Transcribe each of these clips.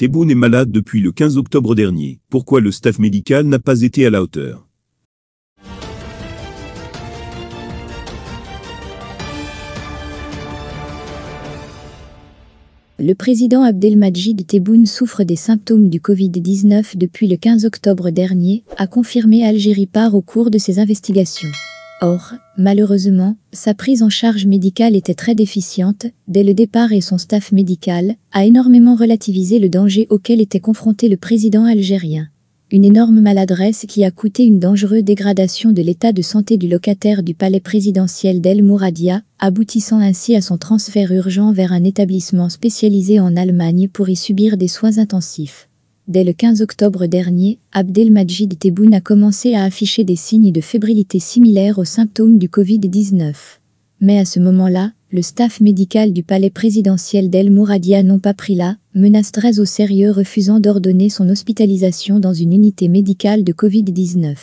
Tebboune est malade depuis le 15 octobre dernier. Pourquoi le staff médical n'a pas été à la hauteur Le président Abdelmajid Tebboune souffre des symptômes du Covid-19 depuis le 15 octobre dernier, a confirmé Algérie Par au cours de ses investigations. Or, malheureusement, sa prise en charge médicale était très déficiente dès le départ et son staff médical a énormément relativisé le danger auquel était confronté le président algérien. Une énorme maladresse qui a coûté une dangereuse dégradation de l'état de santé du locataire du palais présidentiel d'El Mouradia, aboutissant ainsi à son transfert urgent vers un établissement spécialisé en Allemagne pour y subir des soins intensifs. Dès le 15 octobre dernier, Abdelmajid Tebboune a commencé à afficher des signes de fébrilité similaires aux symptômes du Covid-19. Mais à ce moment-là, le staff médical du palais présidentiel d'El Mouradia n'ont pas pris la menace très au sérieux refusant d'ordonner son hospitalisation dans une unité médicale de Covid-19.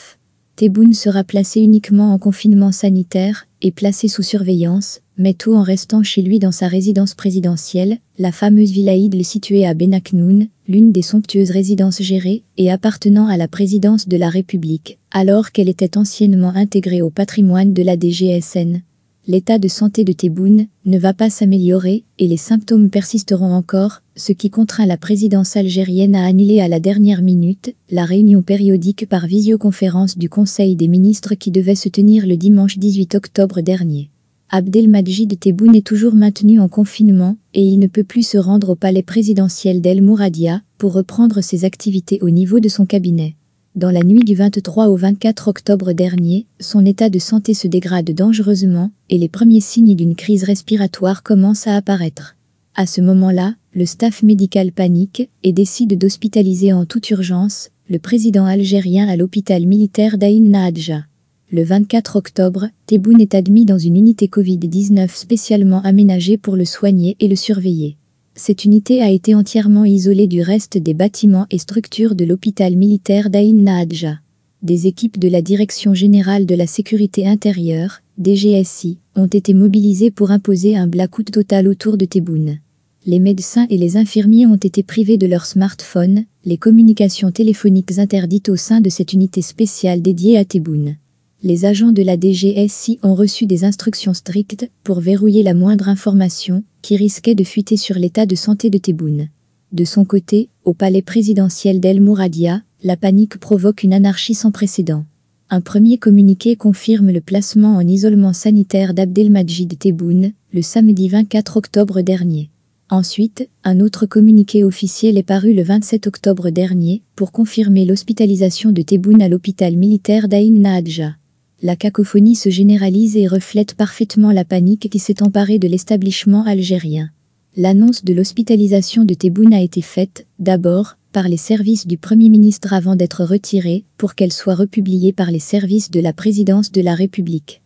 Tebboune sera placé uniquement en confinement sanitaire et placé sous surveillance, mais tout en restant chez lui dans sa résidence présidentielle, la fameuse villa Idle située à Benaknoun, l'une des somptueuses résidences gérées et appartenant à la présidence de la République, alors qu'elle était anciennement intégrée au patrimoine de la DGSN. L'état de santé de Tebboune ne va pas s'améliorer et les symptômes persisteront encore, ce qui contraint la présidence algérienne à annuler à la dernière minute la réunion périodique par visioconférence du Conseil des ministres qui devait se tenir le dimanche 18 octobre dernier. Abdelmadjid Tebboune est toujours maintenu en confinement et il ne peut plus se rendre au palais présidentiel d'El Mouradia pour reprendre ses activités au niveau de son cabinet. Dans la nuit du 23 au 24 octobre dernier, son état de santé se dégrade dangereusement et les premiers signes d'une crise respiratoire commencent à apparaître. À ce moment-là, le staff médical panique et décide d'hospitaliser en toute urgence le président algérien à l'hôpital militaire d'Aïn Nahadja. Le 24 octobre, Tebboune est admis dans une unité Covid-19 spécialement aménagée pour le soigner et le surveiller. Cette unité a été entièrement isolée du reste des bâtiments et structures de l'hôpital militaire d'Aïn Nahadja. Des équipes de la Direction générale de la sécurité intérieure, DGSI, ont été mobilisées pour imposer un blackout total autour de Teboun. Les médecins et les infirmiers ont été privés de leurs smartphones, les communications téléphoniques interdites au sein de cette unité spéciale dédiée à Teboun les agents de la DGSI ont reçu des instructions strictes pour verrouiller la moindre information qui risquait de fuiter sur l'état de santé de Tebboune. De son côté, au palais présidentiel d'El Mouradia, la panique provoque une anarchie sans précédent. Un premier communiqué confirme le placement en isolement sanitaire d'Abdelmajid Tebboune le samedi 24 octobre dernier. Ensuite, un autre communiqué officiel est paru le 27 octobre dernier pour confirmer l'hospitalisation de Tebboune à l'hôpital militaire d'Aïn Nahadja. La cacophonie se généralise et reflète parfaitement la panique qui s'est emparée de l'establishment algérien. L'annonce de l'hospitalisation de Tebboune a été faite, d'abord, par les services du Premier ministre avant d'être retirée, pour qu'elle soit republiée par les services de la présidence de la République.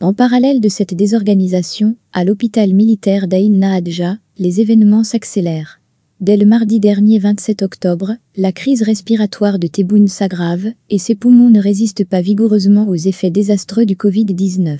En parallèle de cette désorganisation, à l'hôpital militaire d'Aïn Nahadja, les événements s'accélèrent. Dès le mardi dernier 27 octobre, la crise respiratoire de Tebboune s'aggrave et ses poumons ne résistent pas vigoureusement aux effets désastreux du Covid-19.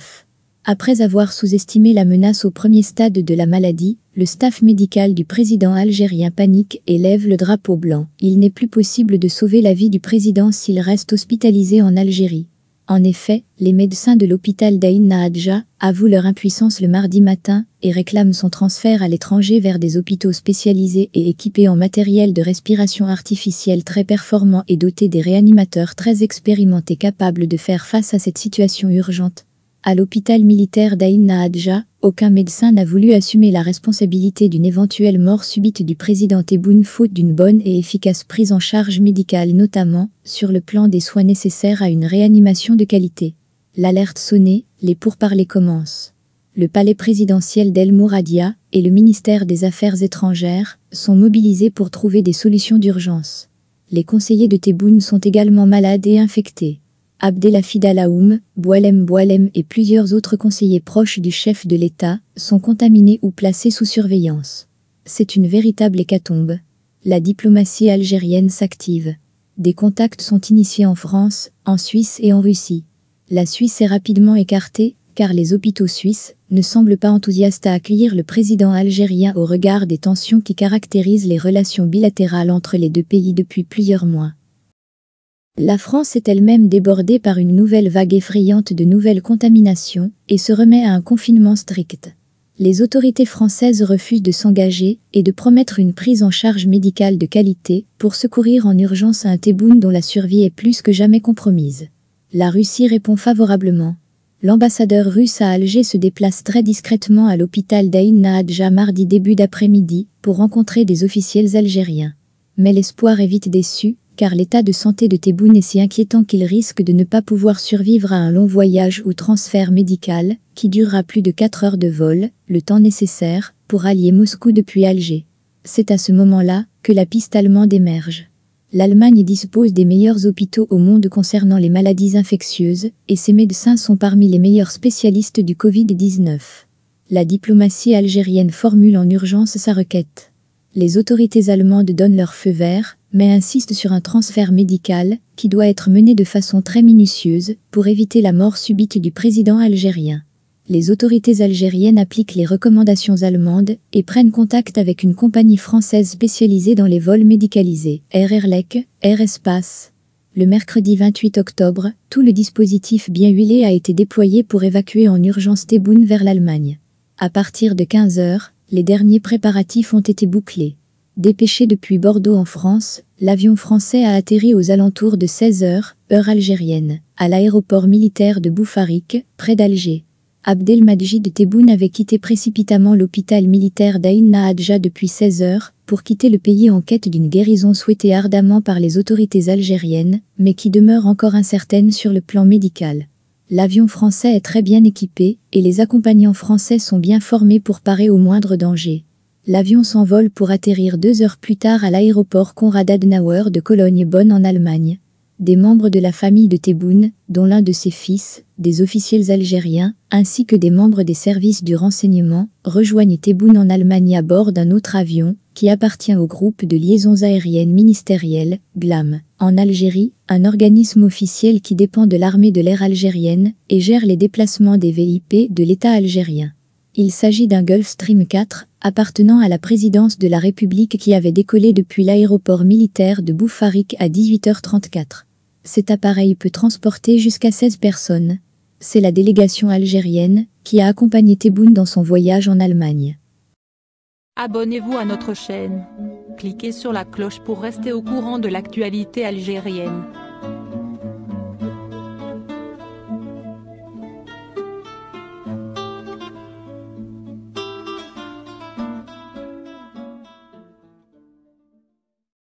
Après avoir sous-estimé la menace au premier stade de la maladie, le staff médical du président algérien panique et lève le drapeau blanc. Il n'est plus possible de sauver la vie du président s'il reste hospitalisé en Algérie. En effet, les médecins de l'hôpital d'Aïn Naadja avouent leur impuissance le mardi matin et réclament son transfert à l'étranger vers des hôpitaux spécialisés et équipés en matériel de respiration artificielle très performant et dotés des réanimateurs très expérimentés capables de faire face à cette situation urgente à l'hôpital militaire d'Aïn Nahadja, aucun médecin n'a voulu assumer la responsabilité d'une éventuelle mort subite du président Tebboune faute d'une bonne et efficace prise en charge médicale notamment sur le plan des soins nécessaires à une réanimation de qualité. L'alerte sonnée, les pourparlers commencent. Le palais présidentiel d'El Mouradia et le ministère des Affaires étrangères sont mobilisés pour trouver des solutions d'urgence. Les conseillers de Tebboune sont également malades et infectés. Abdelafid Alaoum, Boalem Boalem et plusieurs autres conseillers proches du chef de l'État sont contaminés ou placés sous surveillance. C'est une véritable hécatombe. La diplomatie algérienne s'active. Des contacts sont initiés en France, en Suisse et en Russie. La Suisse est rapidement écartée, car les hôpitaux suisses ne semblent pas enthousiastes à accueillir le président algérien au regard des tensions qui caractérisent les relations bilatérales entre les deux pays depuis plusieurs mois. La France est elle-même débordée par une nouvelle vague effrayante de nouvelles contaminations et se remet à un confinement strict. Les autorités françaises refusent de s'engager et de promettre une prise en charge médicale de qualité pour secourir en urgence un Téboun dont la survie est plus que jamais compromise. La Russie répond favorablement. L'ambassadeur russe à Alger se déplace très discrètement à l'hôpital d'Aïn Nahadja mardi début d'après-midi pour rencontrer des officiels algériens. Mais l'espoir est vite déçu car l'état de santé de Tebboune est si inquiétant qu'il risque de ne pas pouvoir survivre à un long voyage ou transfert médical, qui durera plus de 4 heures de vol, le temps nécessaire pour allier Moscou depuis Alger. C'est à ce moment-là que la piste allemande émerge. L'Allemagne dispose des meilleurs hôpitaux au monde concernant les maladies infectieuses, et ses médecins sont parmi les meilleurs spécialistes du Covid-19. La diplomatie algérienne formule en urgence sa requête. Les autorités allemandes donnent leur feu vert, mais insiste sur un transfert médical qui doit être mené de façon très minutieuse pour éviter la mort subite du président algérien. Les autorités algériennes appliquent les recommandations allemandes et prennent contact avec une compagnie française spécialisée dans les vols médicalisés, Air Erlec, Espace. Le mercredi 28 octobre, tout le dispositif bien huilé a été déployé pour évacuer en urgence Tebboune vers l'Allemagne. À partir de 15 heures, les derniers préparatifs ont été bouclés. Dépêché depuis Bordeaux en France, l'avion français a atterri aux alentours de 16 h heure algérienne, à l'aéroport militaire de Boufarik, près d'Alger. Abdelmadjid Tebboune avait quitté précipitamment l'hôpital militaire d'Aïn Nahadja depuis 16 heures pour quitter le pays en quête d'une guérison souhaitée ardemment par les autorités algériennes, mais qui demeure encore incertaine sur le plan médical. L'avion français est très bien équipé et les accompagnants français sont bien formés pour parer au moindre danger l'avion s'envole pour atterrir deux heures plus tard à l'aéroport Konrad Adenauer de Cologne-Bonn en Allemagne. Des membres de la famille de Tebboune, dont l'un de ses fils, des officiels algériens, ainsi que des membres des services du renseignement, rejoignent Tebboune en Allemagne à bord d'un autre avion, qui appartient au groupe de liaisons aériennes ministérielles, GLAM. En Algérie, un organisme officiel qui dépend de l'armée de l'air algérienne et gère les déplacements des VIP de l'État algérien. Il s'agit d'un Gulfstream 4 appartenant à la présidence de la République qui avait décollé depuis l'aéroport militaire de Boufarik à 18h34. Cet appareil peut transporter jusqu'à 16 personnes. C'est la délégation algérienne qui a accompagné Tebboune dans son voyage en Allemagne. Abonnez-vous à notre chaîne. Cliquez sur la cloche pour rester au courant de l'actualité algérienne.